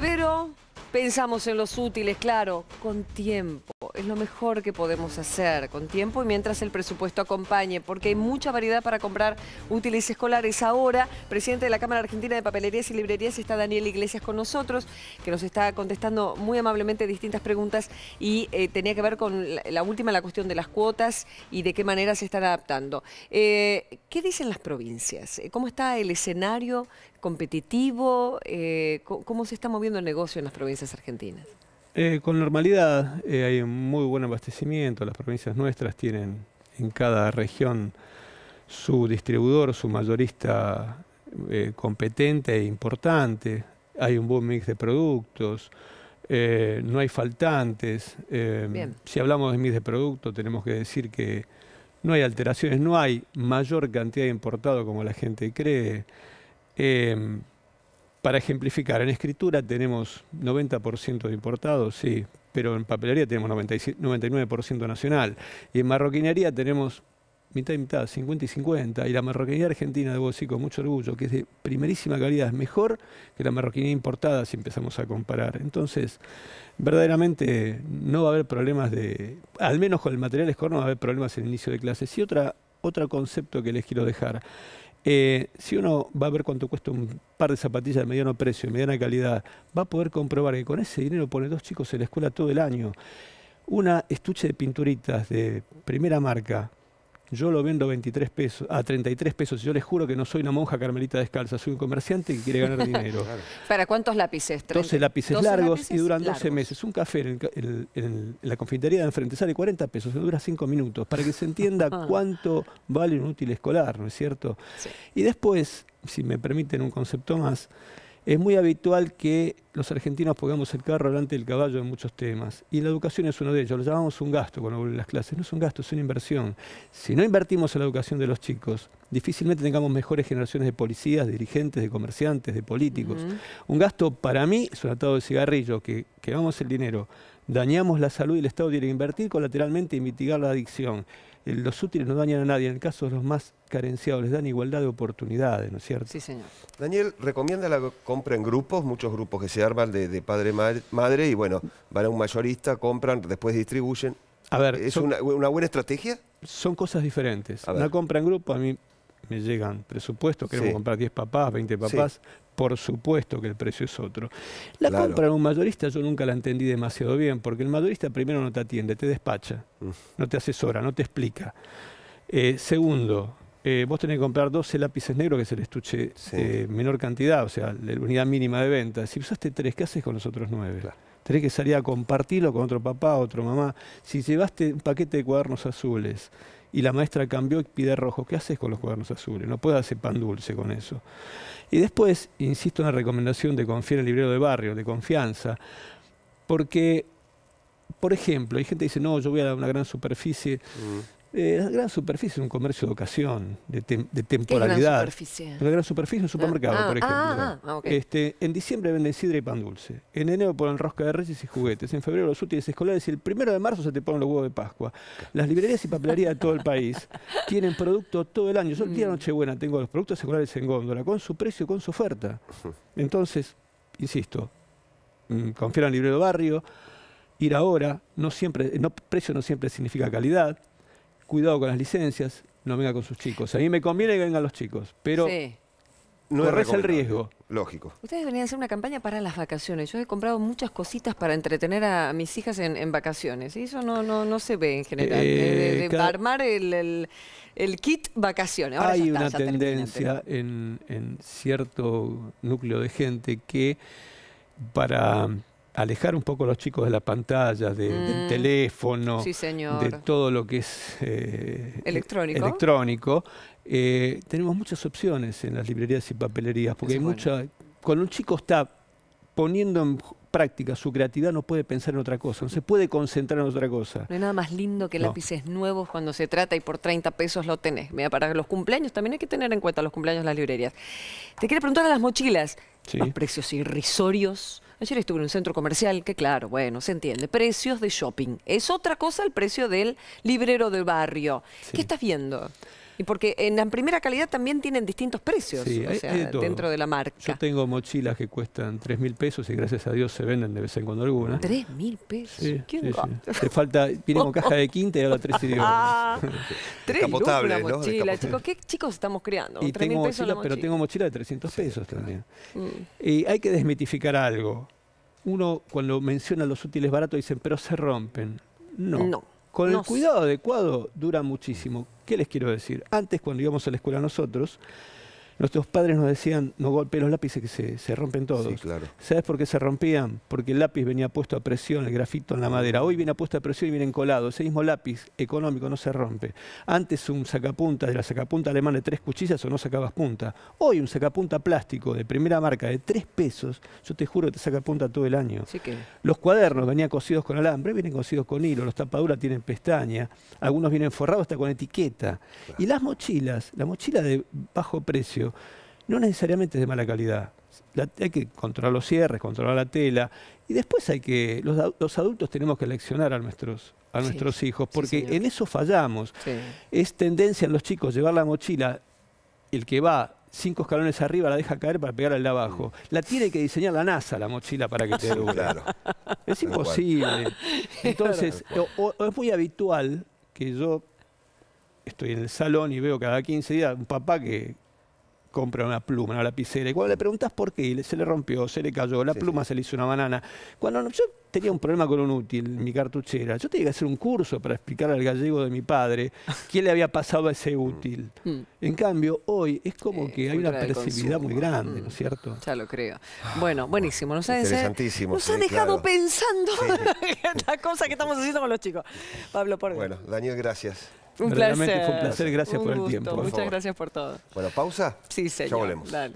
Pero pensamos en los útiles, claro, con tiempo es lo mejor que podemos hacer con tiempo y mientras el presupuesto acompañe, porque hay mucha variedad para comprar útiles escolares. Ahora, presidente de la Cámara Argentina de Papelerías y Librerías está Daniel Iglesias con nosotros, que nos está contestando muy amablemente distintas preguntas y eh, tenía que ver con la, última, la cuestión de las cuotas y de qué manera se están adaptando. Eh, ¿Qué dicen las provincias? Eh, ¿Cómo está el escenario competitivo? ¿Cómo se está moviendo el negocio en las provincias argentinas? Eh, con normalidad eh, hay un muy buen abastecimiento. Las provincias nuestras tienen en cada región su distribuidor, su mayorista eh, competente e importante. Hay un buen mix de productos. no hay faltantes. si hablamos de mix de productos, tenemos que decir que no hay alteraciones, no hay mayor cantidad de importado como la gente cree. Em, para ejemplificar, en escritura tenemos 90% de importados, sí, pero en papelería tenemos 99% nacional. Y en marroquinería tenemos mitad y mitad, 50 y 50. Y la marroquinería argentina, debo decir con mucho orgullo, que es de primerísima calidad, es mejor que la marroquinería importada si empezamos a comparar. Entonces, verdaderamente no va a haber problemas de, al menos con el material escolar no va a haber problemas en inicio de clases. Y otra, otro concepto que les quiero dejar. Eh, si uno va a ver cuánto cuesta un par de zapatillas de mediano precio, mediana calidad, va a poder comprobar que con ese dinero pone dos chicos en la escuela todo el año. Una estuche de pinturitas de primera marca, yo lo vendo 23 pesos, a 33 pesos. Yo les juro que no soy una monja carmelita descalza, soy un comerciante que quiere ganar dinero. ¿Para cuántos lápices? 12 lápices largos y duran 12 meses. Un café en, la confitería de enfrente sale 40 pesos, dura 5 minutos, para que se entienda ah. cuánto vale un útil escolar, ¿no es cierto? Y después, si me permiten un concepto más, es muy habitual que los argentinos pongamos el carro delante del caballo en muchos temas. Y la educación es uno de ellos. Lo llamamos un gasto cuando vuelven las clases. No es un gasto, es una inversión. Si no invertimos en la educación de los chicos, difícilmente tengamos mejores generaciones de policías, de dirigentes, de comerciantes, de políticos. Un gasto para mí es un atado de cigarrillo, que quemamos el dinero, dañamos la salud y el Estado tiene que invertir colateralmente y e mitigar la adicción. Eh, los útiles no dañan a nadie, en el caso de los más carenciados les dan igualdad de oportunidades, ¿no es cierto? Sí, señor. Daniel, recomienda la compra en grupos, muchos grupos que se arman de, padre madre, y bueno, van a un mayorista, compran, después distribuyen. A ver, ¿es una, una, buena estrategia? Son cosas diferentes. Una compra en grupo a mí me llegan presupuestos, queremos comprar 10 papás, 20 papás, por supuesto que el precio es otro. La compra en un mayorista yo nunca la entendí demasiado bien, porque el mayorista primero no te atiende, te despacha, mm. no te asesora, no te explica. Eh, segundo, eh, vos tenés que comprar 12 lápices negros, que es el estuche menor cantidad, o sea, la unidad mínima de venta. Si usaste tres, ¿qué haces con los otros nueve? Tenés que salir a compartirlo con otro papá, otro mamá. Si llevaste un paquete de cuadernos azules y la maestra cambió y pide rojo. ¿Qué haces con los cuadernos azules? No puedes hacer pan dulce con eso. Y después, insisto en la recomendación de confiar en el librero de barrio, de confianza, porque, por ejemplo, hay gente que dice, no, yo voy a dar una gran superficie. Mm. Eh, la gran superficie es un comercio de ocasión, de, de temporalidad. gran La gran superficie es un ah, supermercado, por ah, ejemplo. Ah, este, en diciembre venden sidra y pan dulce. En enero ponen rosca de reyes y juguetes. En febrero los útiles escolares. Y el primero de marzo se te ponen los huevos de Pascua. Las librerías y papelerías de todo el país tienen producto todo el año. Yo el día de mm. Nochebuena tengo los productos escolares en góndola, con su precio, con su oferta. Entonces, insisto, mm, confiar en el librero barrio, ir ahora, no siempre, no, precio no siempre significa calidad cuidado con las licencias, no venga con sus chicos. A mí me conviene que vengan los chicos, pero no el riesgo. Lógico. Ustedes venían a hacer una campaña para las vacaciones. Yo he comprado muchas cositas para entretener a mis hijas en, vacaciones. Y eso no, no, no se ve en general. Eh, armar el, kit vacaciones. Hay una tendencia en, cierto núcleo de gente que para alejar un poco a los chicos de las pantallas, del mm. teléfono, de todo lo que es eh, electrónico. Eh, tenemos muchas opciones en las librerías y papelerías, porque hay mucha... Cuando un chico está poniendo en práctica su creatividad no puede pensar en otra cosa, no se puede concentrar en otra cosa. No hay nada más lindo que lápices nuevos cuando se trata y por 30 pesos lo tenés. Mira, para los cumpleaños también hay que tener en cuenta los cumpleaños en las librerías. Te quiero preguntar a las mochilas. precios irrisorios Ayer estuve en un centro comercial, que claro, bueno, se entiende. Precios de shopping. Es otra cosa el precio del librero del barrio. ¿Qué estás viendo? Y porque en la primera calidad también tienen distintos precios dentro de la marca. Yo tengo mochilas que cuestan tres mil pesos y gracias a Dios se venden de vez en cuando algunas. tres mil pesos? falta, viene con caja de quinta y ahora tres idiomas. Ah, tres mochila, chicos. ¿Qué chicos estamos creando? Y tengo pesos pero tengo mochila de 300 pesos también. Mm. Y hay que desmitificar algo. Uno cuando menciona los útiles baratos dicen, pero se rompen. No. Con el cuidado adecuado dura muchísimo. ¿Qué les quiero decir? Antes, cuando íbamos a la escuela nosotros, Nuestros padres nos decían, no golpees los lápices que se, rompen todos. Sí, claro. ¿Sabes por qué se rompían? Porque el lápiz venía puesto a presión, el grafito en la madera. Hoy viene puesto a presión y viene encolado. Ese mismo lápiz económico no se rompe. Antes un sacapunta de la sacapunta alemana de tres cuchillas o no sacabas punta. Hoy un sacapunta plástico de primera marca de tres pesos, yo te juro que te saca punta todo el año. Sí que... Los cuadernos venían cosidos con alambre, vienen cosidos con hilo, los tapaduras tienen pestaña, algunos vienen forrados hasta con etiqueta. Y las mochilas, la mochila de bajo precio, no necesariamente es de mala calidad. hay que controlar los cierres, controlar la tela. Y después hay que, los, adultos tenemos que leccionar a nuestros, a nuestros hijos, porque en eso fallamos. Es tendencia en los chicos llevar la mochila, el que va cinco escalones arriba la deja caer para pegar al de abajo. Mm. La tiene que diseñar la NASA, la mochila, para que te dure. Es imposible. Entonces, es muy habitual que yo estoy en el salón y veo cada 15 días un papá que compra una pluma, una lapicera. Y cuando le preguntas por qué, se le rompió, se le cayó, la pluma se le hizo una banana. Cuando yo tenía un problema con un útil, mi cartuchera, yo tenía que hacer un curso para explicar al gallego de mi padre qué le había pasado a ese mm. útil. Mm. En cambio, hoy es como eh, que hay una percibilidad muy grande, ¿no es mm. cierto? Ya lo creo. Ah, bueno, buenísimo. Nos, Interesantísimo, ha dejado pensando las cosa que estamos haciendo con los chicos. Pablo, por Bueno, Daniel, gracias. Un Realmente placer. fue un placer, gracias por el tiempo. Muchas gracias por todo. Bueno, pausa. Sí, señor. Ya volvemos. Dale.